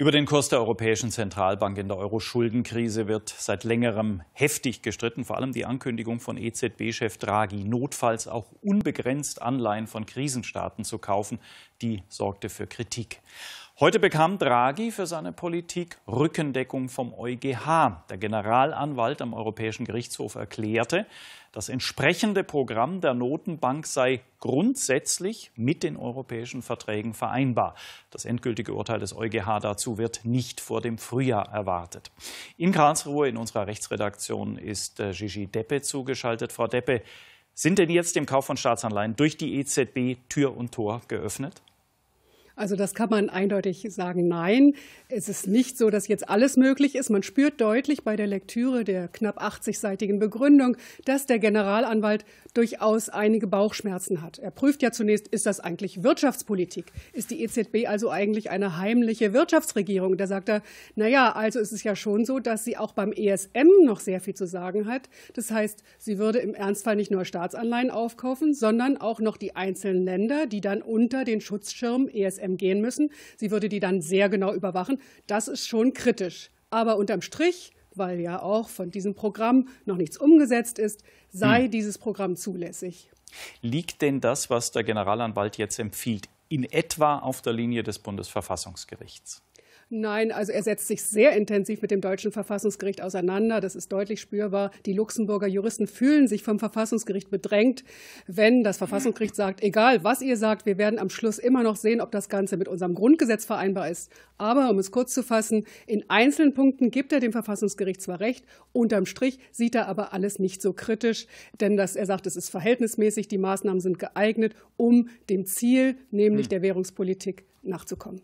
Über den Kurs der Europäischen Zentralbank in der Euro-Schuldenkrise wird seit längerem heftig gestritten. Vor allem die Ankündigung von EZB-Chef Draghi, notfalls auch unbegrenzt Anleihen von Krisenstaaten zu kaufen, die sorgte für Kritik. Heute bekam Draghi für seine Politik Rückendeckung vom EuGH. Der Generalanwalt am Europäischen Gerichtshof erklärte, das entsprechende Programm der Notenbank sei grundsätzlich mit den europäischen Verträgen vereinbar. Das endgültige Urteil des EuGH dazu wird nicht vor dem Frühjahr erwartet. In Karlsruhe in unserer Rechtsredaktion ist äh, Gigi Deppe zugeschaltet. Frau Deppe, sind denn jetzt dem Kauf von Staatsanleihen durch die EZB Tür und Tor geöffnet? Also das kann man eindeutig sagen, nein. Es ist nicht so, dass jetzt alles möglich ist. Man spürt deutlich bei der Lektüre der knapp 80-seitigen Begründung, dass der Generalanwalt durchaus einige Bauchschmerzen hat. Er prüft ja zunächst, ist das eigentlich Wirtschaftspolitik? Ist die EZB also eigentlich eine heimliche Wirtschaftsregierung? Da sagt er, naja, also ist es ja schon so, dass sie auch beim ESM noch sehr viel zu sagen hat. Das heißt, sie würde im Ernstfall nicht nur Staatsanleihen aufkaufen, sondern auch noch die einzelnen Länder, die dann unter den Schutzschirm ESM BSM gehen müssen. Sie würde die dann sehr genau überwachen. Das ist schon kritisch. Aber unterm Strich, weil ja auch von diesem Programm noch nichts umgesetzt ist, sei hm. dieses Programm zulässig. Liegt denn das, was der Generalanwalt jetzt empfiehlt, in etwa auf der Linie des Bundesverfassungsgerichts? Nein, also er setzt sich sehr intensiv mit dem deutschen Verfassungsgericht auseinander. Das ist deutlich spürbar. Die Luxemburger Juristen fühlen sich vom Verfassungsgericht bedrängt, wenn das Verfassungsgericht sagt, egal was ihr sagt, wir werden am Schluss immer noch sehen, ob das Ganze mit unserem Grundgesetz vereinbar ist. Aber um es kurz zu fassen, in einzelnen Punkten gibt er dem Verfassungsgericht zwar recht, unterm Strich sieht er aber alles nicht so kritisch, denn dass er sagt, es ist verhältnismäßig, die Maßnahmen sind geeignet, um dem Ziel, nämlich hm. der Währungspolitik, nachzukommen.